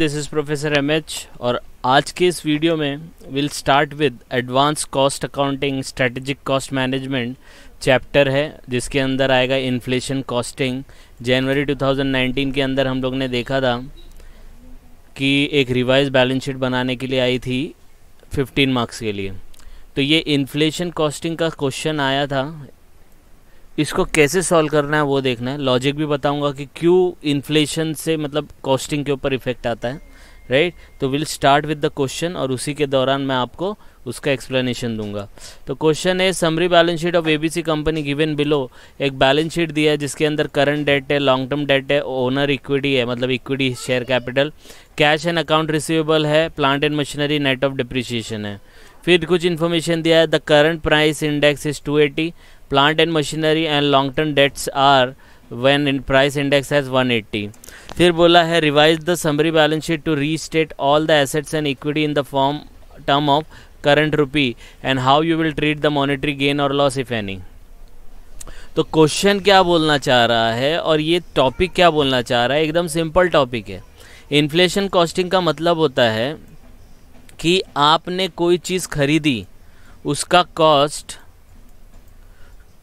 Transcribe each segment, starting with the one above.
This is professor M H और आज के इस वीडियो में will start with advance cost accounting strategic cost management chapter है जिसके अंदर आएगा इन्फ्लेशन कॉस्टिंग जनवरी 2019 के अंदर हम लोग ने देखा था कि एक रिवाइज बैलेंस शीट बनाने के लिए आई थी 15 मार्क्स के लिए तो ये इन्फ्लेशन कॉस्टिंग का क्वेश्चन आया था इसको कैसे सॉल्व करना है वो देखना है लॉजिक भी बताऊंगा कि क्यों इन्फ्लेशन से मतलब कॉस्टिंग के ऊपर इफेक्ट आता है राइट right? तो will start with the question और उसी के दौरान मैं आपको उसका एक्सप्लेनेशन दूंगा तो क्वेश्चन है summary balance sheet of ABC company given below एक बैलेंस शीट दिया है जिसके अंदर करंट डेट है लॉन्ग टर्म डेट है ओनर इक्विटी है मतलब equity share capital cash and account receivable है plant and machinery net of depreciation है फिर कुछ इन्फॉर्मेशन दिया है the current price index is 280 and machinery and long term debts are when in price index index one eighty फिर बोला है revise the summary balance sheet to restate all the assets and equity in the form term of current rupee and how you will treat the monetary gain और loss if any तो question क्या बोलना चाह रहा है और ये topic क्या बोलना चाह रहा है एकदम सिंपल टॉपिक है इन्फ्लेशन कॉस्टिंग का मतलब होता है कि आपने कोई चीज़ खरीदी उसका कॉस्ट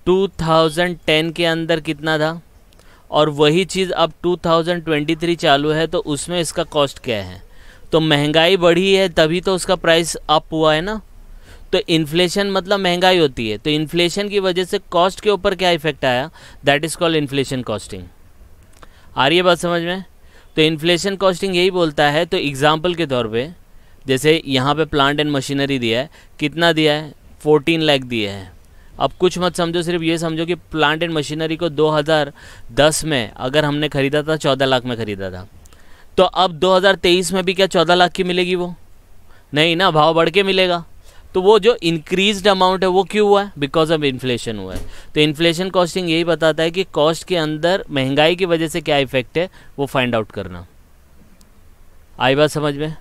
2010 के अंदर कितना था और वही चीज़ अब 2023 चालू है तो उसमें इसका कॉस्ट क्या है तो महंगाई बढ़ी है तभी तो उसका प्राइस अप हुआ है ना तो इन्फ्लेशन मतलब महंगाई होती है तो इन्फ्लेशन की वजह से कॉस्ट के ऊपर क्या इफेक्ट आया that is called inflation costing आ रही है बात समझ में तो इन्फ्लेशन कॉस्टिंग यही बोलता है तो एग्ज़ाम्पल के तौर पर जैसे यहाँ पर प्लांट एंड मशीनरी दिया है कितना दिया है फोर्टीन लैख दिए हैं अब कुछ मत समझो सिर्फ ये समझो कि प्लांट एंड मशीनरी को 2010 में अगर हमने ख़रीदा था 14 लाख में ख़रीदा था तो अब 2023 में भी क्या 14 लाख की मिलेगी वो नहीं ना भाव बढ़ के मिलेगा तो वो जो इंक्रीज अमाउंट है वो क्यों हुआ है बिकॉज ऑफ इन्फ्लेशन हुआ है तो इन्फ्लेशन कॉस्टिंग यही बताता है कि कॉस्ट के अंदर महंगाई की वजह से क्या इफेक्ट है वो फाइंड आउट करना आई बात समझ में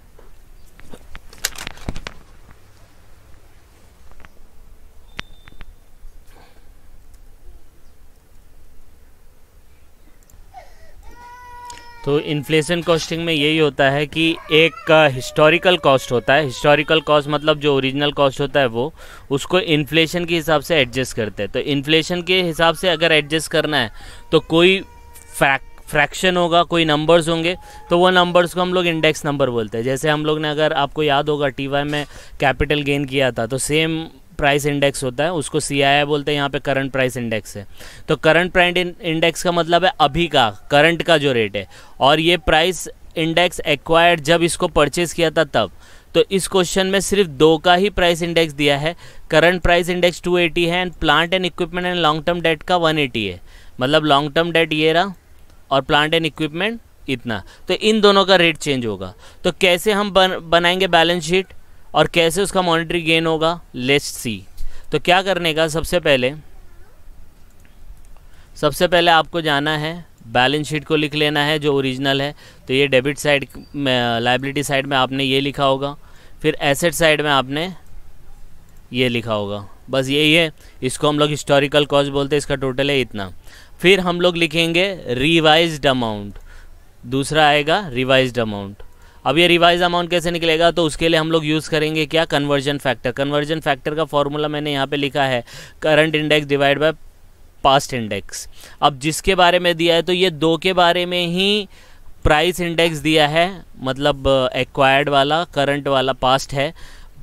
तो इन्फ्लेशन कॉस्टिंग में यही होता है कि एक हिस्टोरिकल कॉस्ट होता है हिस्टोरिकल कॉस्ट मतलब जो ओरिजिनल कॉस्ट होता है वो उसको इन्फ्लेशन के हिसाब से एडजस्ट करते हैं तो इन्फ्लेशन के हिसाब से अगर एडजस्ट करना है तो कोई फ्रैक्शन होगा कोई नंबर्स होंगे तो वो नंबर्स को हम लोग इंडेक्स नंबर बोलते हैं जैसे हम लोग ने अगर आपको याद होगा टी में कैपिटल गेन किया था तो सेम प्राइस इंडेक्स होता है उसको सी बोलते हैं यहाँ पे करंट प्राइस इंडेक्स है तो करंट प्राइस इंडेक्स का मतलब है अभी का करंट का जो रेट है और ये प्राइस इंडेक्स एक्वायर्ड जब इसको परचेज़ किया था तब तो इस क्वेश्चन में सिर्फ दो का ही प्राइस इंडेक्स दिया है करंट प्राइस इंडेक्स 280 है and plant and equipment and long term debt का 180 है मतलब लॉन्ग टर्म डेट ये रहा और प्लांट एंड इक्विपमेंट इतना तो इन दोनों का रेट चेंज होगा तो कैसे हम बन, बनाएंगे बैलेंस शीट और कैसे उसका मॉनिटरी गेन होगा लेट्स सी तो क्या करने का सबसे पहले सबसे पहले आपको जाना है बैलेंस शीट को लिख लेना है जो ओरिजिनल है तो ये डेबिट साइड में लाइबिलिटी साइड में आपने ये लिखा होगा फिर एसेट साइड में आपने ये लिखा होगा बस यही है इसको हम लोग हिस्टोरिकल कॉस्ट बोलते हैं इसका टोटल है इतना फिर हम लोग लिखेंगे रिवाइज्ड अमाउंट दूसरा आएगा रिवाइज्ड अमाउंट अब ये रिवाइज अमाउंट कैसे निकलेगा तो उसके लिए हम लोग यूज़ करेंगे क्या कन्वर्जन फैक्टर कन्वर्जन फैक्टर का फॉर्मूला मैंने यहाँ पे लिखा है current index divide by past index अब जिसके बारे में दिया है तो ये दो के बारे में ही प्राइस इंडेक्स दिया है मतलब एक्वायर्ड uh, वाला करंट वाला पास्ट है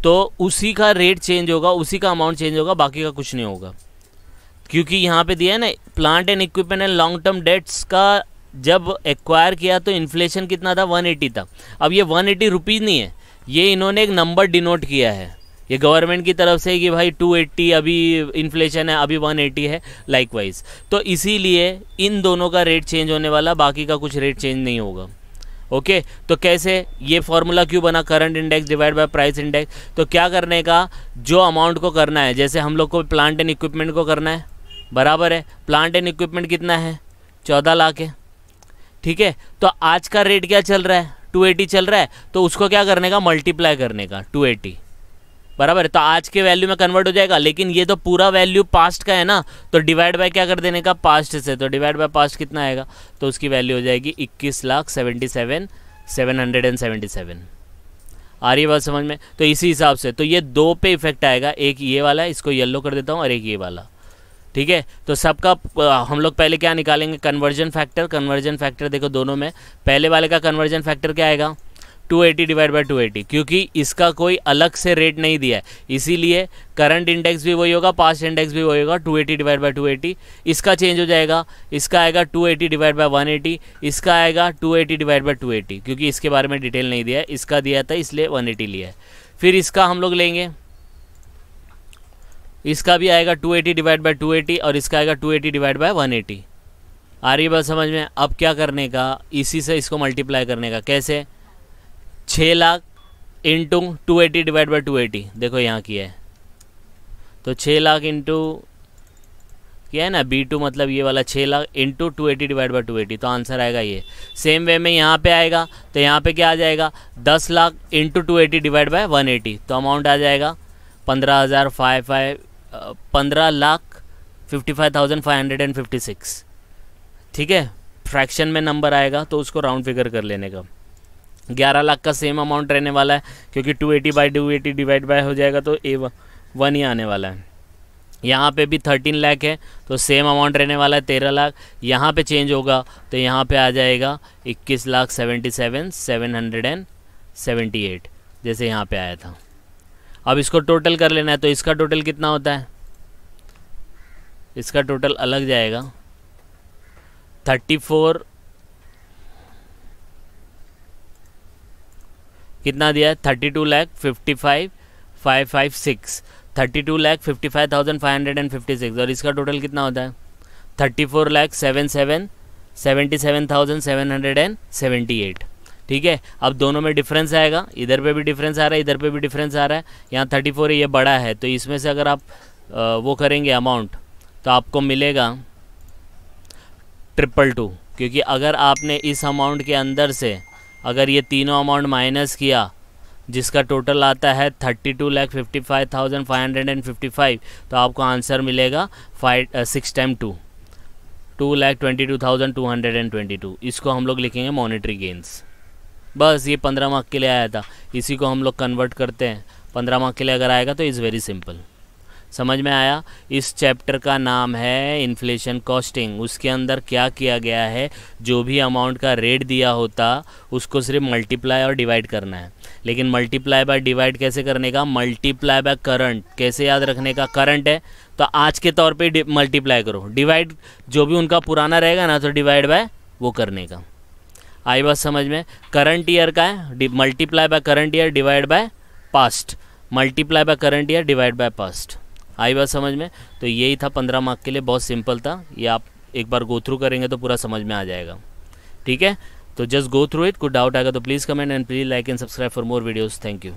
तो उसी का रेट चेंज होगा उसी का अमाउंट चेंज होगा बाकी का कुछ नहीं होगा क्योंकि यहाँ पे दिया है ना plant and equipment and long term debts का जब एक्वायर किया तो इन्फ्लेशन कितना था 180 था अब ये 180 एटी रुपीज़ नहीं है ये इन्होंने एक नंबर डिनोट किया है ये गवर्नमेंट की तरफ से कि भाई 280 अभी इन्फ्लेशन है अभी 180 है लाइकवाइज तो इसीलिए इन दोनों का रेट चेंज होने वाला बाकी का कुछ रेट चेंज नहीं होगा ओके okay, तो कैसे ये फॉर्मूला क्यों बना current index divide by price index तो क्या करने का जो अमाउंट को करना है जैसे हम लोग को प्लांट एंड इक्विपमेंट को करना है बराबर है प्लांट एंड इक्विपमेंट कितना है चौदह लाख है ठीक है तो आज का रेट क्या चल रहा है टू एटी चल रहा है तो उसको क्या करने का मल्टीप्लाई करने का टू एटी बराबर है तो आज के वैल्यू में कन्वर्ट हो जाएगा लेकिन ये तो पूरा वैल्यू पास्ट का है ना तो डिवाइड बाय क्या कर देने का पास्ट से तो डिवाइड बाय पास्ट कितना आएगा तो उसकी वैल्यू हो जाएगी इक्कीस lakh seventy seven seven hundred and seventy seven आ रही है बात समझ में तो इसी हिसाब से तो ये दो पे इफेक्ट आएगा एक ये वाला इसको येल्लो कर देता हूँ और एक ये वाला ठीक है तो सबका हम लोग पहले क्या निकालेंगे कन्वर्जन फैक्टर कन्वर्जन फैक्टर देखो दोनों में पहले वाले का कन्वर्जन फैक्टर क्या आएगा 280 डिवाइड बाई टू क्योंकि इसका कोई अलग से रेट नहीं दिया है इसीलिए करंट इंडेक्स भी वही होगा पास्ट इंडेक्स भी वही होगा 280 डिवाइड बाई टू इसका चेंज हो जाएगा इसका आएगा 280 डिवाइड बाय वन इसका आएगा 280 डिवाइड बाई टू क्योंकि इसके बारे में डिटेल नहीं दिया है इसका दिया था इसलिए 180 लिया है फिर इसका हम लोग लेंगे इसका भी आएगा 280 डिवाइड बाई 280 और इसका आएगा 280 डिवाइड बाय एटी आ रही बात समझ में अब क्या करने का इसी से इसको मल्टीप्लाई करने का कैसे छः lakh into two eighty divide by two eighty देखो यहाँ की है तो छः लाख इंटू क्या है ना बी टू मतलब ये वाला छः lakh into two eighty divide by two eighty तो आंसर आएगा ये सेम वे में यहाँ पे आएगा तो यहाँ पे क्या आ जाएगा दस lakh into two eighty divide by one eighty तो अमाउंट आ जाएगा पंद्रह हज़ार फाइव फाइव पंद्रह lakh fifty five thousand five hundred and fifty six ठीक है फ्रैक्शन में नंबर आएगा तो उसको राउंड फिगर कर लेने का ग्यारह लाख का सेम अमाउंट रहने वाला है क्योंकि two eighty by two eighty divide by हो जाएगा तो ए वन ही आने वाला है यहाँ पे भी थर्टीन लाख है तो सेम अमाउंट रहने वाला है तेरह लाख यहाँ पे चेंज होगा तो यहाँ पे आ जाएगा इक्कीस lakh seventy seven seven hundred and seventy eight जैसे यहाँ पे आया था अब इसको टोटल कर लेना है तो इसका टोटल कितना होता है इसका टोटल अलग जाएगा थर्टी फोर कितना दिया है thirty two lakh fifty five five five six thirty two lakh fifty five thousand five hundred and fifty six और इसका टोटल कितना होता है thirty four lakh seven seven seventy seven thousand seven hundred and seventy eight ठीक है अब दोनों में डिफरेंस आएगा इधर पे भी डिफरेंस आ रहा है इधर पे भी डिफरेंस आ रहा है यहाँ थर्टी फोर ये बड़ा है तो इसमें से अगर आप वो करेंगे अमाउंट तो आपको मिलेगा ट्रिपल टू क्योंकि अगर आपने इस अमाउंट के अंदर से अगर ये तीनों अमाउंट माइनस किया जिसका टोटल आता है thirty two lakh fifty five thousand five hundred and fifty five तो आपको आंसर मिलेगा five six time two two lakh twenty two thousand two hundred and twenty two इसको हम लोग लिखेंगे मॉनिटरी गेंस बस ये पंद्रह मार्क के लिए आया था इसी को हम लोग कन्वर्ट करते हैं पंद्रह मार्क के लिए अगर आएगा तो इज़ वेरी सिंपल समझ में आया इस चैप्टर का नाम है इन्फ्लेशन कॉस्टिंग उसके अंदर क्या किया गया है जो भी अमाउंट का रेट दिया होता उसको सिर्फ मल्टीप्लाई और डिवाइड करना है लेकिन मल्टीप्लाई बाय डिवाइड कैसे करने का मल्टीप्लाई बाय करंट कैसे याद रखने का करंट है तो आज के तौर पे मल्टीप्लाई करो डिवाइड जो भी उनका पुराना रहेगा ना तो डिवाइड बाय वो करने का आई बात समझ में करंट ईयर का है multiply by current year divide by past multiply by current year divide by past आई बात समझ में तो यही था पंद्रह मार्क के लिए बहुत सिंपल था ये आप एक बार गो थ्रू करेंगे तो पूरा समझ में आ जाएगा ठीक है तो जस्ट गो थ्रू इट कोई डाउट आएगा तो please comment and please like and subscribe for more videos thank you